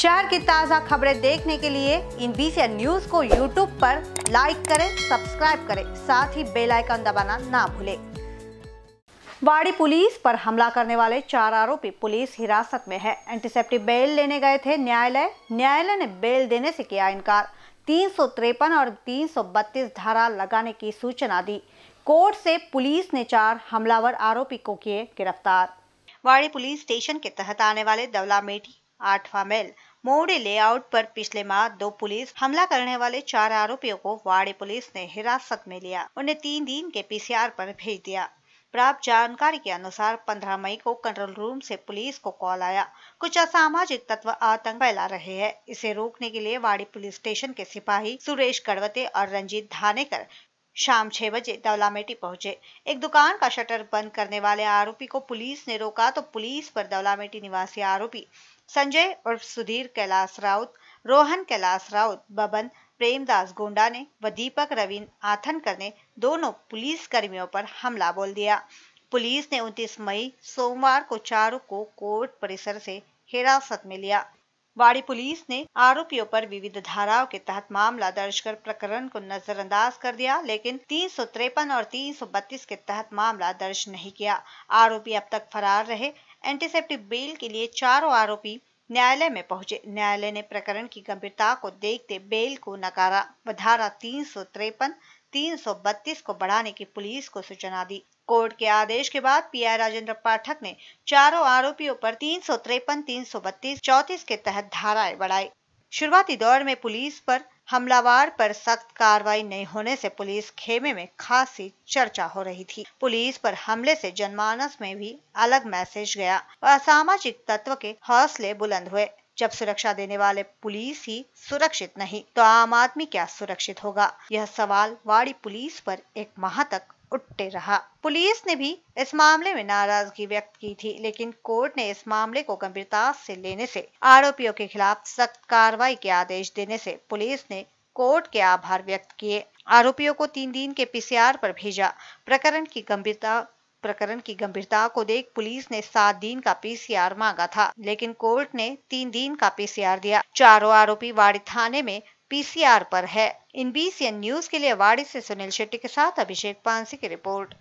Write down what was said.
शहर की ताज़ा खबरें देखने के लिए इन बीसी न्यूज को यूट्यूब पर लाइक करें सब्सक्राइब करें साथ ही बेल आइकन दबाना ना भूलें वाड़ी पुलिस पर हमला करने वाले चार आरोपी पुलिस हिरासत में है एंटीसेप्टिक बेल लेने गए थे न्यायालय न्यायालय ने बेल देने से किया इनकार तीन और तीन धारा लगाने की सूचना दी कोर्ट से पुलिस ने चार हमलावर आरोपी को किए गिरफ्तार वाड़ी पुलिस स्टेशन के तहत आने वाले दवलामेटी आठवां मेल मोड़ी लेआउट पर पिछले माह दो पुलिस हमला करने वाले चार आरोपियों को वाड़ी पुलिस ने हिरासत में लिया उन्हें तीन दिन के पीसीआर पर भेज दिया प्राप्त जानकारी के अनुसार 15 मई को कंट्रोल रूम से पुलिस को कॉल आया कुछ असामाजिक तत्व आतंक फैला रहे हैं इसे रोकने के लिए वाड़ी पुलिस स्टेशन के सिपाही सुरेश कड़वते और रंजीत धानेकर शाम छह बजे दौलामेटी पहुंचे एक दुकान का शटर बंद करने वाले आरोपी को पुलिस ने रोका तो पुलिस पर दौलामेटी निवासी आरोपी संजय और सुधीर कैलाश राउत रोहन कैलाश राउत बबन प्रेमदास गोंडा ने व दीपक रवीन आथनकर ने दोनों पुलिस कर्मियों पर हमला बोल दिया पुलिस ने 29 मई सोमवार को चारों को कोर्ट परिसर से हिरासत में लिया वाड़ी पुलिस ने आरोपियों पर विविध धाराओं के तहत मामला दर्ज कर प्रकरण को नजरअंदाज कर दिया लेकिन तीन और तीन के तहत मामला दर्ज नहीं किया आरोपी अब तक फरार रहे एंटीसेप्टिक बेल के लिए चारों आरोपी न्यायालय में पहुंचे न्यायालय ने प्रकरण की गंभीरता को देखते बेल को नकारा धारा तीन सौ तिरपन तीन सौ बत्तीस को बढ़ाने की पुलिस को सूचना दी कोर्ट के आदेश के बाद पी आई राजेंद्र पाठक ने चारों आरोपियों पर तीन सौ तिरपन तीन सौ बत्तीस चौतीस के तहत धाराएं बढ़ाई शुरुआती दौर में पुलिस पर हमलावर पर सख्त कार्रवाई नहीं होने से पुलिस खेमे में खासी चर्चा हो रही थी पुलिस पर हमले से जनमानस में भी अलग मैसेज गया और असामाजिक तत्व के हौसले बुलंद हुए जब सुरक्षा देने वाले पुलिस ही सुरक्षित नहीं तो आम आदमी क्या सुरक्षित होगा यह सवाल वाड़ी पुलिस पर एक माह तक उठते रहा पुलिस ने भी इस मामले में नाराजगी व्यक्त की थी लेकिन कोर्ट ने इस मामले को गंभीरता से लेने से आरोपियों के खिलाफ सख्त कार्रवाई के आदेश देने से पुलिस ने कोर्ट के आभार व्यक्त किए आरोपियों को तीन दिन के पीसीआर पर भेजा प्रकरण की गंभीरता प्रकरण की गंभीरता को देख पुलिस ने सात दिन का पीसीआर मांगा था लेकिन कोर्ट ने तीन दिन का पीसीआर दिया चारों आरोपी वाड़ी थाने में पीसीआर पर है इन बीसीएन न्यूज के लिए वाड़ी से सुनील शेट्टी के साथ अभिषेक पांसी की रिपोर्ट